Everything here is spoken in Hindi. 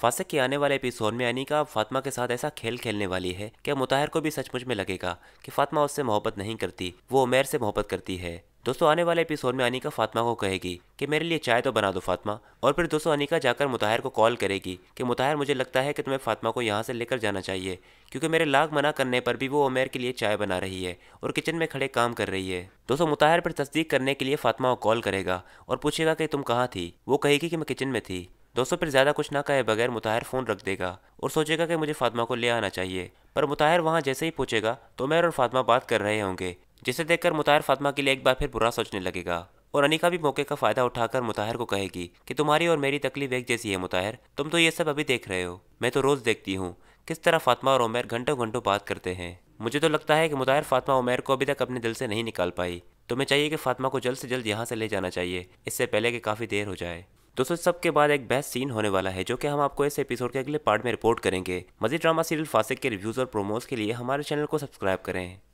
फासिक के आने वाले एपिसोड में अनिका फातिमा के साथ ऐसा खेल खेलने वाली है कि मुताहिर को भी सचमुच में लगेगा कि फातिमा उससे मोहब्बत नहीं करती वो उमेर से मोहब्बत करती है दोस्तों आने वाले एपिसोड में अनिका फातिमा को कहेगी कि मेरे लिए चाय तो बना दो फातिमा और फिर दोस्तों अनिका जाकर मुताहिर को कॉल करेगी कि मुताहिर मुझे लगता है कि तुम्हें फातिमा को यहाँ से लेकर जाना चाहिए क्योंकि मेरे लाग मना करने पर भी वो उमेर के लिए चाय बना रही है और किचन में खड़े काम कर रही है दोस्तों मुताहिर पर तस्दीक करने के लिए फातिमा को कॉल करेगा और पूछेगा कि तुम कहाँ थी वो कहेगी कि मैं किचन में थी दोस्तों फिर ज़्यादा कुछ ना कहे बगैर मुताहिर फ़ोन रख देगा और सोचेगा कि मुझे फातिमा को ले आना चाहिए पर मुताहिर वहाँ जैसे ही पूछेगा तो उमेर और फातिमा बात कर रहे होंगे जिसे देखकर मुताहिर फातिमा के लिए एक बार फिर बुरा सोचने लगेगा और अनिका भी मौके का फ़ायदा उठाकर मुताहिर को कहेगी कि तुम्हारी और मेरी तकलीफ एक जैसी है मुताहिर तुम तो ये सब अभी देख रहे हो मैं तो रोज़ देखती हूँ किस तरह फातिमा और उमेर घंटों घंटों बात करते हैं मुझे तो लगता है कि मुताहिर फातिमा उमेर को अभी तक अपने दिल से नहीं निकाल पाई तुम्हें चाहिए कि फातिमा को जल्द से जल्द यहाँ से ले जाना चाहिए इससे पहले कि काफ़ी देर हो जाए दोस्तों सबके बाद एक बेस्ट सीन होने वाला है जो कि हम आपको इस एपिसोड के अगले पार्ट में रिपोर्ट करेंगे मजीद ड्रामा सीरियल फासिक के रिव्यूज और प्रोमोज के लिए हमारे चैनल को सब्सक्राइब करें